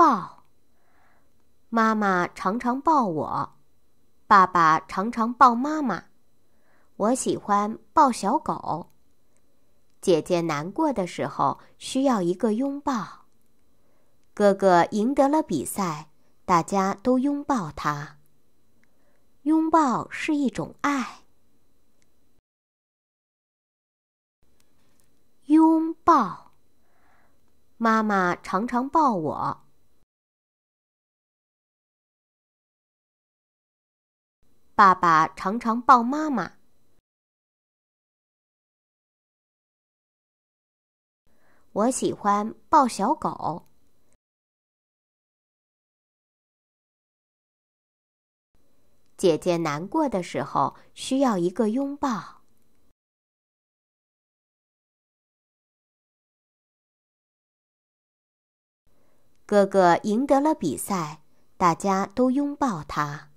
抱。妈妈常常抱我，爸爸常常抱妈妈。我喜欢抱小狗。姐姐难过的时候需要一个拥抱。哥哥赢得了比赛，大家都拥抱他。拥抱是一种爱。拥抱。妈妈常常抱我。爸爸常常抱妈妈。我喜欢抱小狗。姐姐难过的时候需要一个拥抱。哥哥赢得了比赛，大家都拥抱他。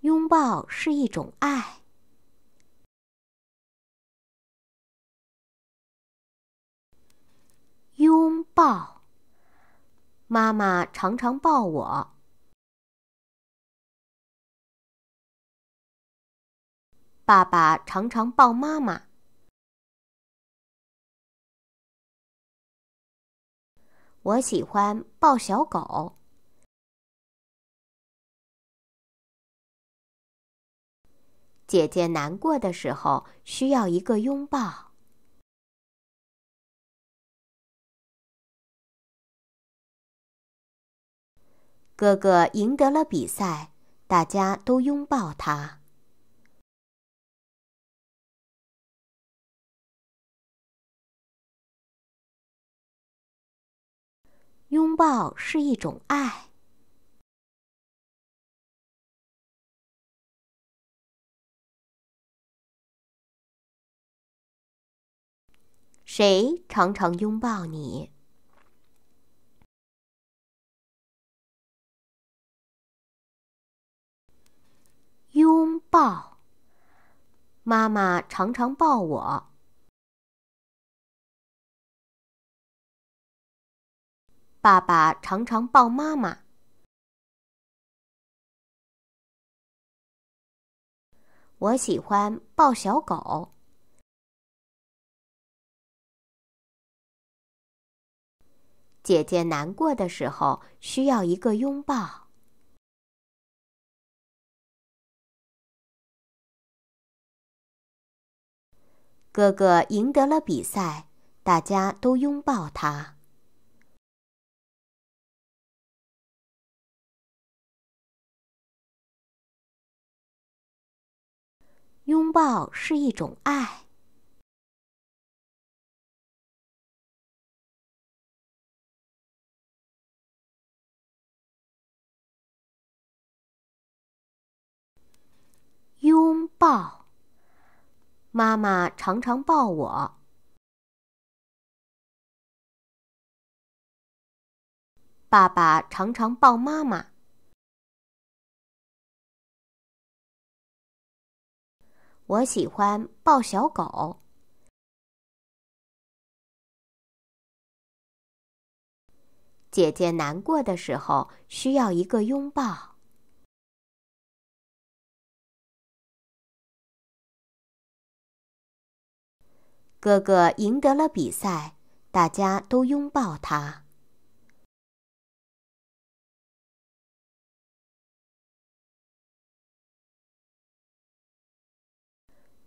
拥抱是一种爱。拥抱，妈妈常常抱我，爸爸常常抱妈妈。我喜欢抱小狗。姐姐难过的时候需要一个拥抱。哥哥赢得了比赛，大家都拥抱他。拥抱是一种爱。谁常常拥抱你？拥抱。妈妈常常抱我，爸爸常常抱妈妈。我喜欢抱小狗。姐姐难过的时候需要一个拥抱。哥哥赢得了比赛，大家都拥抱他。拥抱是一种爱。抱。妈妈常常抱我，爸爸常常抱妈妈。我喜欢抱小狗。姐姐难过的时候需要一个拥抱。哥哥赢得了比赛，大家都拥抱他。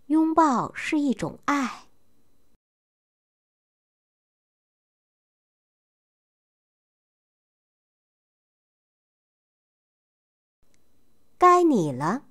拥抱是一种爱。该你了。